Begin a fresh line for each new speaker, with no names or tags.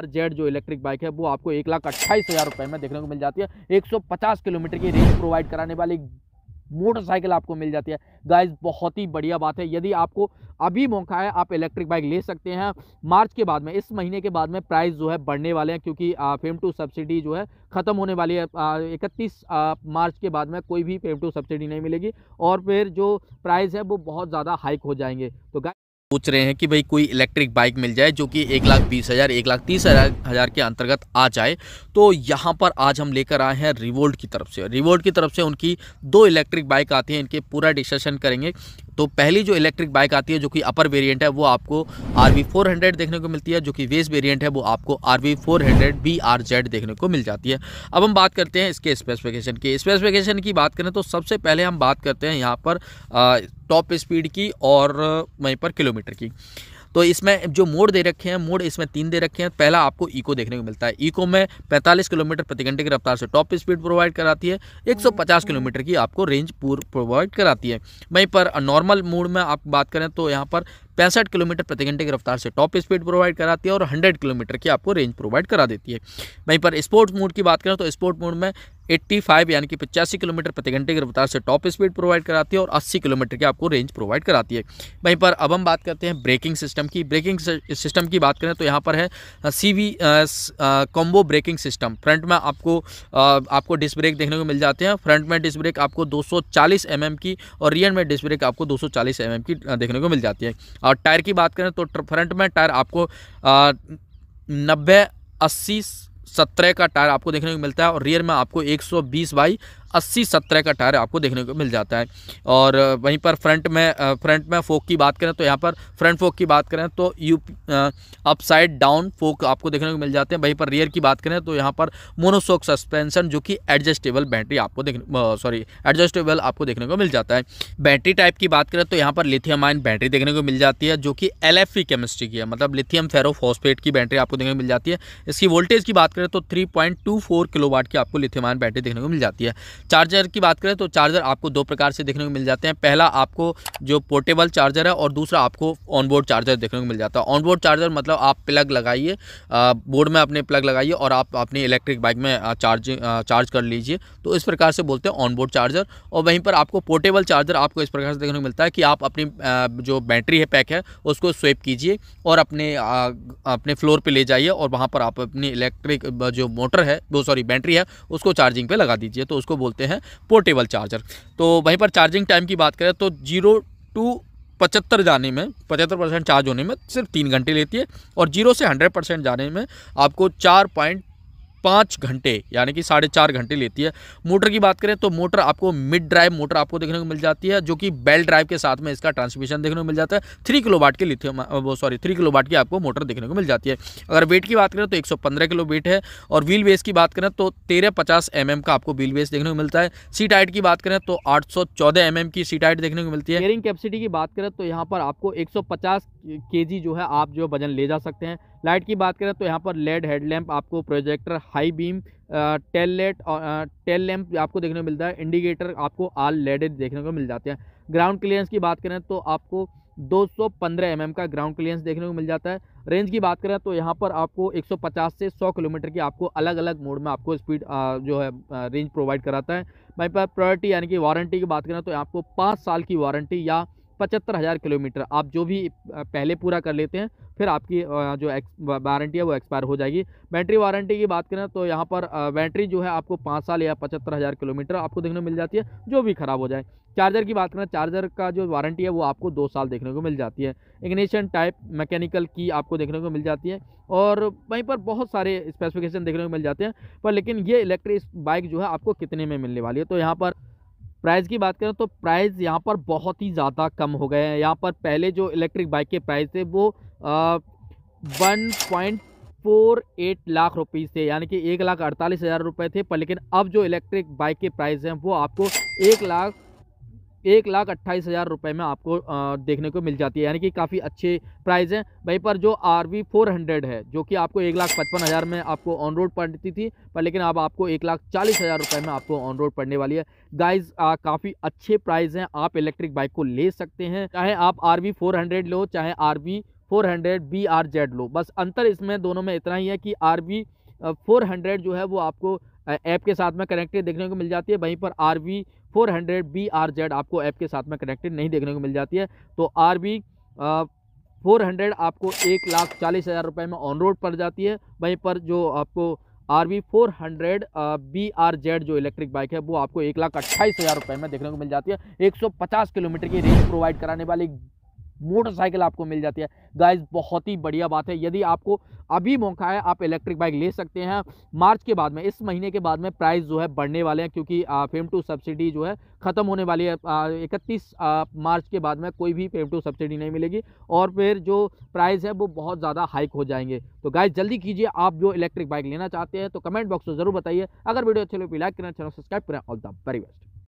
Are Z जो electric bike है वो आपको एक लाख अट्ठाईस हज़ार रुपये में देखने को मिल जाती है 150 किलोमीटर की रेंज प्रोवाइड कराने वाली मोटरसाइकिल आपको मिल जाती है गाइस बहुत ही बढ़िया बात है यदि आपको अभी मौका है आप इलेक्ट्रिक बाइक ले सकते हैं मार्च के बाद में इस महीने के बाद में प्राइस जो है बढ़ने वाले हैं क्योंकि फेम टू सब्सिडी जो है ख़त्म होने वाली है इकतीस मार्च के बाद में कोई भी फेम टू सब्सिडी नहीं मिलेगी और फिर जो प्राइस है वो बहुत ज़्यादा हाइक हो जाएंगे तो गाइस सोच रहे हैं कि भाई कोई इलेक्ट्रिक बाइक मिल जाए जो कि एक लाख बीस हज़ार एक लाख तीस हज़ार हज़ार के अंतर्गत आ जाए तो यहाँ पर आज हम लेकर आए हैं रिवोल्ट की तरफ से रिवोल्ट की तरफ से उनकी दो इलेक्ट्रिक बाइक आती हैं इनके पूरा डिस्कशन करेंगे तो पहली जो इलेक्ट्रिक बाइक आती है जो कि अपर वेरिएंट है वो आपको आर वी फोर हंड्रेड देखने को मिलती है जो कि वेस वेरिएंट है वो आपको R V four hundred B R Z देखने को मिल जाती है अब हम बात करते हैं इसके स्पेसिफिकेशन की स्पेसिफिकेशन की बात करें तो सबसे पहले हम बात करते हैं यहाँ पर टॉप स्पीड की और वहीं पर किलोमीटर की तो इसमें जो मोड दे रखे हैं मोड इसमें तीन दे रखे हैं पहला आपको ईको देखने को मिलता है ईको में पैंतालीस किलोमीटर प्रति घंटे की रफ्तार से टॉप स्पीड प्रोवाइड कराती है 150 hmm. किलोमीटर की आपको रेंज पूर्व प्रोवाइड कराती है वहीं पर नॉर्मल मोड में आप बात करें तो यहाँ पर पैंसठ किलोमीटर प्रति घंटे की रफ्तार से टॉप स्पीड प्रोवाइड कराती है और 100 किलोमीटर की आपको रेंज प्रोवाइड करा देती है वहीं पर स्पोर्ट्स मोड की बात करें तो स्पोर्ट मोड में 85 यानी कि पचासी किलोमीटर प्रति घंटे की रफ्तार से टॉप स्पीड प्रोवाइड कराती है और 80 किलोमीटर की आपको रेंज प्रोवाइड कराती है वहीं पर अब हम बात करते हैं ब्रेकिंग सिस्टम की ब्रेकिंग सिस्टम की बात करें तो यहाँ पर है C V combo braking system front में आपको आ, आपको डिस्क ब्रेक देखने को मिल जाते हैं फ्रंट में डिस्क ब्रेक आपको दो सौ mm की और रियर में डिस्क ब्रेक आपको दो सौ mm की देखने को मिल जाती है और टायर की बात करें तो फ्रंट में टायर आपको नब्बे अस्सी सत्रह का टायर आपको देखने को मिलता है और रियर में आपको एक सौ बीस बाई अस्सी सत्रह का टायर आपको देखने को मिल जाता है और वहीं पर फ्रंट में फ्रंट में फोक की बात करें तो यहाँ पर फ्रंट फोक की बात करें तो यू अपसाइड डाउन फोक आपको देखने को मिल जाते हैं वहीं पर रियर की बात करें तो यहाँ पर मोनोसोक सस्पेंसन जो कि एडजस्टेबल बैटरी आपको देखने सॉरी एडजस्टेबल आपको देखने को मिल जाता है बैटरी टाइप की बात करें तो यहाँ पर लिथियम आइन बैटरी देखने को मिल जाती है जो कि एल केमिस्ट्री की है मतलब लिथियम फेरोफॉस्फेट की बैटरी आपको देखने को मिल जाती है इसकी वोल्टेज की बात करें तो three point two four kilowatt की आपको लिथियम आइन बैटरी देखने को मिल जाती है चार्जर की बात करें तो चार्जर आपको दो प्रकार से देखने को मिल जाते हैं पहला आपको जो पोर्टेबल चार्जर है और दूसरा आपको ऑनबोर्ड चार्जर देखने को मिल जाता है ऑनबोर्ड चार्जर मतलब आप प्लग लगाइए बोर्ड में अपने प्लग लगाइए और आप अपनी इलेक्ट्रिक बाइक में चार्जिंग चार्ज कर लीजिए तो इस प्रकार से बोलते हैं ऑनबोर्ड चार्जर और वहीं पर आपको पोर्टेबल चार्जर आपको इस प्रकार से देखने को मिलता है कि आप अपनी जो बैटरी है पैक है उसको स्वेप कीजिए और अपने अपने फ्लोर पर ले जाइए और वहाँ पर आप अपनी इलेक्ट्रिक जो मोटर है वो सॉरी बैटरी है उसको चार्जिंग पर लगा दीजिए तो उसको बोलते बोलते हैं पोर्टेबल चार्जर तो वहीं पर चार्जिंग टाइम की बात करें तो जीरो टू पचहत्तर जाने में पचहत्तर परसेंट चार्ज होने में सिर्फ तीन घंटे लेती है और जीरो से हंड्रेड परसेंट जाने में आपको चार पॉइंट पाँच घंटे यानी कि साढ़े चार घंटे लेती है मोटर की बात करें तो मोटर आपको मिड ड्राइव मोटर आपको देखने को मिल जाती है जो कि बेल ड्राइव के साथ में इसका ट्रांसमिशन देखने को मिल जाता है थ्री किलो वाट के लिथियम वो सॉरी थ्री किलो वाट की आपको मोटर देखने को मिल जाती है अगर वेट की बात करें तो एक किलो वेट है और व्हील बेस की बात करें तो तेरह पचास एम mm का आपको व्हील बेस देखने को मिलता है सीट हाइट की बात करें तो आठ सौ mm की सीट हाइट देखने को मिलती है एयरिंग कैपेसिटी की बात करें तो यहाँ पर आपको एक केजी जो है आप जो वजन ले जा सकते हैं लाइट की बात करें तो यहाँ पर लेड हेडलैम्प आपको projector high beam tail light और टेल लैम्प आपको देखने को मिलता है इंडिकेटर आपको आल लेडेड देखने को मिल जाते हैं ग्राउंड क्लियरेंस की बात करें तो आपको 215 सौ mm का ग्राउंड क्लियरेंस देखने को मिल जाता है रेंज की बात करें तो यहाँ पर आपको 150 से 100 किलोमीटर की आपको अलग अलग मोड में आपको स्पीड जो है रेंज प्रोवाइड कराता है वहीं पर प्रायोरिटी यानी कि वारंटी की बात करें तो आपको पाँच साल की वारंटी या पचहत्तर हज़ार किलोमीटर आप जो भी पहले पूरा कर लेते हैं फिर आपकी जो एक्स वारंटी है वो एक्सपायर हो जाएगी बैटरी वारंटी की बात करें तो यहाँ पर बैटरी जो है आपको पाँच साल या पचहत्तर हज़ार किलोमीटर आपको देखने को मिल जाती है जो भी ख़राब हो जाए चार्जर की बात करें चार्जर का जो वारंटी है वो आपको दो साल देखने को मिल जाती है इग्निशन टाइप मैकेनिकल की आपको देखने को मिल जाती है और वहीं पर बहुत सारे स्पेसिफिकेशन देखने को मिल जाते हैं पर लेकिन ये इलेक्ट्रिक बाइक जो है आपको कितने में मिलने वाली है तो यहाँ पर प्राइस की बात करें तो प्राइस यहाँ पर बहुत ही ज़्यादा कम हो गए हैं यहाँ पर पहले जो इलेक्ट्रिक बाइक के प्राइस थे वो one point four eight lakh rupees थे यानी कि एक लाख अड़तालीस हज़ार रुपये थे पर लेकिन अब जो इलेक्ट्रिक बाइक के प्राइस हैं वो आपको एक लाख एक लाख अट्ठाईस हज़ार रुपये में आपको देखने को मिल जाती है यानी कि काफ़ी अच्छे प्राइस हैं वहीं पर जो आर वी फोर हंड्रेड है जो कि आपको एक लाख पचपन हज़ार में आपको ऑन रोड पड़ती थी पर लेकिन अब आपको एक लाख चालीस हज़ार रुपये में आपको ऑन रोड पड़ने वाली है गाइज काफ़ी अच्छे प्राइस हैं आप इलेक्ट्रिक बाइक को ले सकते हैं चाहे आप आर वी फोर हंड्रेड लो चाहे R V four hundred B R Z लो बस अंतर इसमें दोनों में इतना ही है कि आर वी फोर हंड्रेड जो है वो आपको ऐप के साथ में कनेक्टेड देखने को मिल जाती है वहीं पर R V four hundred B R Z आपको ऐप के साथ में कनेक्टेड नहीं देखने को मिल जाती है तो आर बी फोर हंड्रेड आपको एक लाख चालीस हज़ार रुपये में ऑन रोड पड़ जाती है वहीं पर जो आपको R V four hundred B R Z जो इलेक्ट्रिक बाइक है वो आपको एक लाख अट्ठाईस हज़ार रुपये में देखने को मिल जाती है एक सौ पचास किलोमीटर की रेंज प्रोवाइड कराने वाली मोटरसाइकिल आपको मिल जाती है गाइस बहुत ही बढ़िया बात है यदि आपको अभी मौका है आप इलेक्ट्रिक बाइक ले सकते हैं मार्च के बाद में इस महीने के बाद में प्राइस जो है बढ़ने वाले हैं क्योंकि फेम टू सब्सिडी जो है ख़त्म होने वाली है इकतीस मार्च के बाद में कोई भी फेम टू सब्सिडी नहीं मिलेगी और फिर जो प्राइस है वो बहुत ज़्यादा हाइक हो जाएंगे तो गाइज जल्दी कीजिए आप जो इलेक्ट्रिक बाइक लेना चाहते हैं तो कमेंट बॉक्स में ज़रूर बताइए अगर वीडियो अच्छे लगे तो लाइक करें चैनल सब्सक्राइब करें ऑल द वेरी बेस्ट